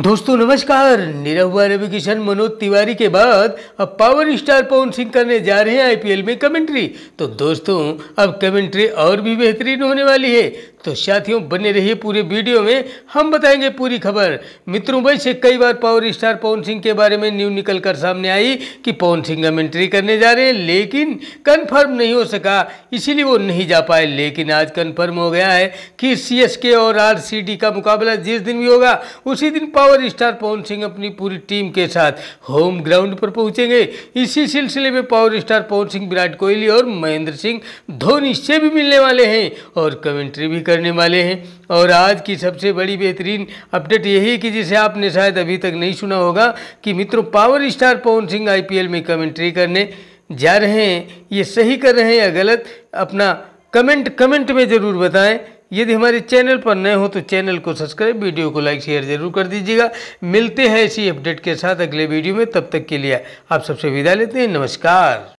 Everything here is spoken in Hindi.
दोस्तों नमस्कार निरहुआ रवि किशन मनोज तिवारी के बाद अब पावर स्टार पवन सिंह करने जा रहे हैं आईपीएल में कमेंट्री तो दोस्तों अब कमेंट्री और भी बेहतरीन होने वाली है तो साथियों बने रहिए पूरे वीडियो में हम बताएंगे पूरी खबर मित्रों वैसे कई बार पावर स्टार पवन सिंह के बारे में न्यू निकल कर सामने आई कि पवन सिंह कमेंट्री करने जा रहे हैं लेकिन कन्फर्म नहीं हो सका इसीलिए वो नहीं जा पाए लेकिन आज कन्फर्म हो गया है कि सी और आर का मुकाबला जिस दिन भी होगा उसी दिन पावर स्टार पवन सिंह अपनी पूरी टीम के साथ होम ग्राउंड पर पहुंचेंगे इसी सिलसिले में पावर स्टार पवन सिंह विराट कोहली और महेंद्र सिंह धोनी से भी मिलने वाले हैं और कमेंट्री भी करने वाले हैं और आज की सबसे बड़ी बेहतरीन अपडेट यही कि जिसे आपने शायद अभी तक नहीं सुना होगा कि मित्रों पावर स्टार पवन सिंह आई में कमेंट्री करने जा रहे हैं ये सही कर रहे हैं या गलत अपना कमेंट कमेंट में ज़रूर बताएं यदि हमारे चैनल पर नए हो तो चैनल को सब्सक्राइब वीडियो को लाइक शेयर जरूर कर दीजिएगा मिलते हैं इसी अपडेट के साथ अगले वीडियो में तब तक के लिए आप सबसे विदा लेते हैं नमस्कार